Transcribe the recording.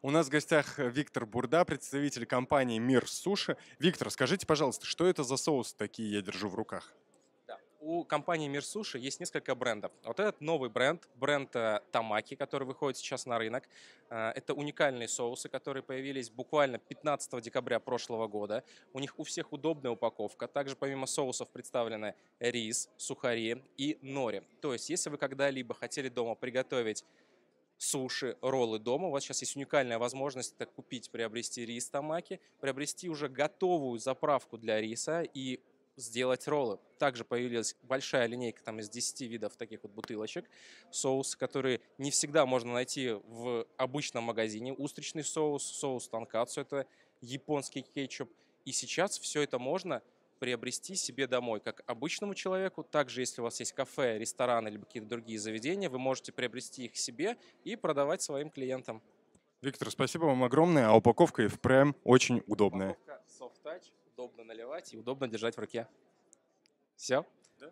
У нас в гостях Виктор Бурда, представитель компании «Мир Суши». Виктор, скажите, пожалуйста, что это за соусы такие я держу в руках? у компании Мир Суши есть несколько брендов. Вот этот новый бренд, бренд э, Тамаки, который выходит сейчас на рынок, э, это уникальные соусы, которые появились буквально 15 декабря прошлого года. У них у всех удобная упаковка. Также помимо соусов представлены рис, сухари и нори. То есть, если вы когда-либо хотели дома приготовить суши, роллы дома. У вас сейчас есть уникальная возможность это купить, приобрести рис тамаки, приобрести уже готовую заправку для риса и сделать роллы. Также появилась большая линейка там из 10 видов таких вот бутылочек, соус, которые не всегда можно найти в обычном магазине. Устричный соус, соус танкацу, это японский кетчуп. И сейчас все это можно приобрести себе домой, как обычному человеку. Также, если у вас есть кафе, рестораны или какие-то другие заведения, вы можете приобрести их себе и продавать своим клиентам. Виктор, спасибо вам огромное, а упаковка и впрямь очень удобная. Упаковка soft touch, удобно наливать и удобно держать в руке. Все? Да?